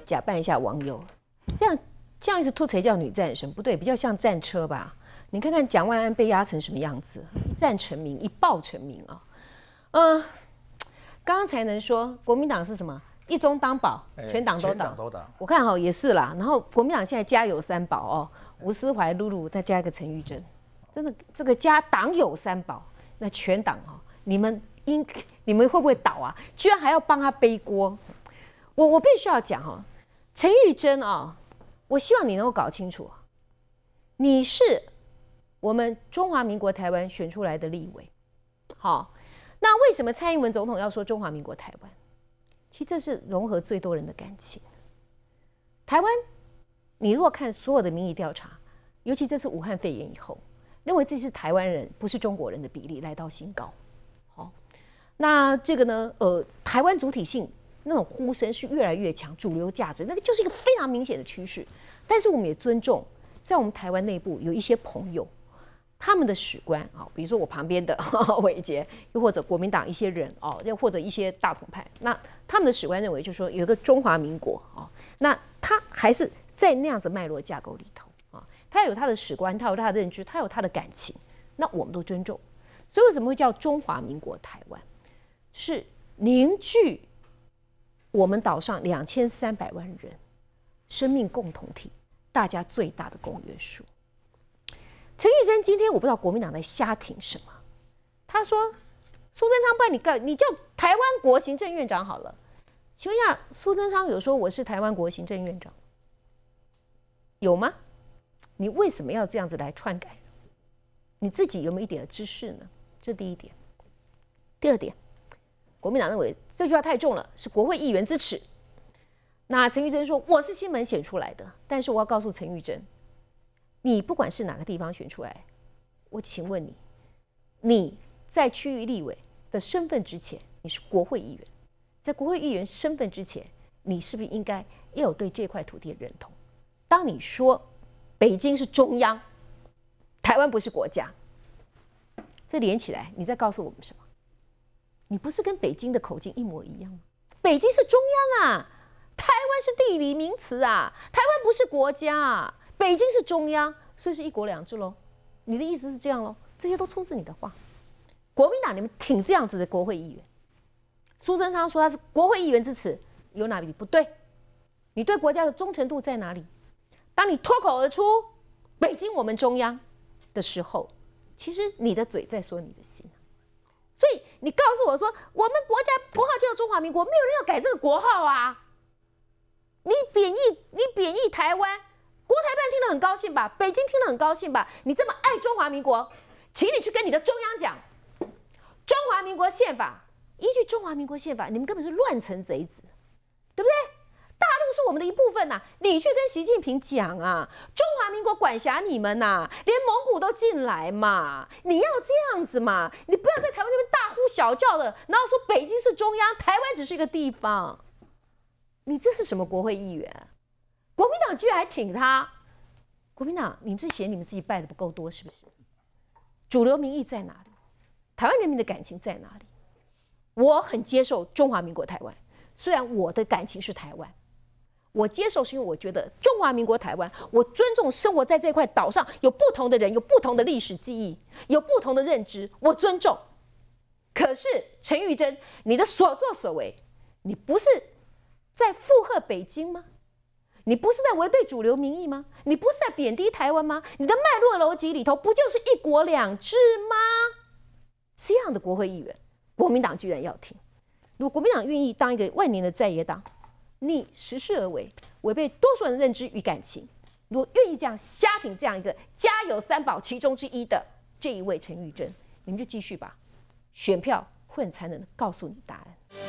假扮一下网友，这样这样一子拖才叫女战神不对，比较像战车吧？你看看蒋万安被压成什么样子，战成名，一爆成名啊！嗯，刚刚才能说国民党是什么一中当宝，全党都倒。我看哈也是啦，然后国民党现在家有三宝哦，吴思怀、露露，再加一个陈玉珍，真的这个家党有三宝，那全党哦，你们应你们会不会倒啊？居然还要帮他背锅。我我必须要讲哈，陈玉珍啊，我希望你能够搞清楚，你是我们中华民国台湾选出来的立委，好，那为什么蔡英文总统要说中华民国台湾？其实这是融合最多人的感情。台湾，你如果看所有的民意调查，尤其这是武汉肺炎以后，认为自己是台湾人不是中国人的比例来到新高，好，那这个呢，呃，台湾主体性。那种呼声是越来越强，主流价值那个就是一个非常明显的趋势。但是我们也尊重，在我们台湾内部有一些朋友，他们的史观啊，比如说我旁边的伟 杰，又或者国民党一些人哦，又或者一些大统派，那他们的史观认为，就是说有一个中华民国啊，那他还是在那样子脉络架构里头啊，他有他的史观，他有他的认知，他有他的感情，那我们都尊重。所以为什么会叫中华民国台湾？是凝聚。我们岛上两千三百万人，生命共同体，大家最大的公约数。陈玉珍，今天我不知道国民党在瞎挺什么。他说苏贞昌，不然你干，你叫台湾国行政院长好了。请问一下，苏贞昌有说我是台湾国行政院长有吗？你为什么要这样子来篡改？你自己有没有一点知识呢？这第一点。第二点。国民党认为这句话太重了，是国会议员支持。那陈玉珍说：“我是新门选出来的。”但是我要告诉陈玉珍，你不管是哪个地方选出来，我请问你，你在区域立委的身份之前，你是国会议员；在国会议员身份之前，你是不是应该要有对这块土地的认同？当你说北京是中央，台湾不是国家，这连起来，你在告诉我们什么？你不是跟北京的口径一模一样吗？北京是中央啊，台湾是地理名词啊，台湾不是国家，北京是中央，所以是一国两制喽。你的意思是这样喽？这些都出自你的话。国民党你们挺这样子的国会议员，苏贞昌说他是国会议员之耻，有哪里不对？你对国家的忠诚度在哪里？当你脱口而出“北京我们中央”的时候，其实你的嘴在说，你的心。所以你告诉我说，我们国家国号叫中华民国，没有人要改这个国号啊。你贬义，你贬义台湾国台办听得很高兴吧？北京听得很高兴吧？你这么爱中华民国，请你去跟你的中央讲，中华民国宪法依据中华民国宪法，你们根本是乱臣贼子，对不对？大陆是我们的一部分呐，你去跟习近平讲啊，中华民国管辖你们呐，连蒙古都进来嘛，你要这样子嘛？你不要在台湾那边。小叫的，然后说北京是中央，台湾只是一个地方。你这是什么国会议员？国民党居然还挺他？国民党，你们是嫌你们自己败的不够多是不是？主流民意在哪里？台湾人民的感情在哪里？我很接受中华民国台湾，虽然我的感情是台湾，我接受是因为我觉得中华民国台湾，我尊重生活在这块岛上有不同的人，有不同的历史记忆，有不同的认知，我尊重。可是陈玉珍，你的所作所为，你不是在附和北京吗？你不是在违背主流民意吗？你不是在贬低台湾吗？你的脉络逻辑里头，不就是一国两制吗？这样的国会议员，国民党居然要听？如果国民党愿意当一个万年的在野党，你实事而为，违背多数人的认知与感情，如果愿意这样瞎挺这样一个家有三宝其中之一的这一位陈玉珍，你们就继续吧。选票会才能告诉你答案。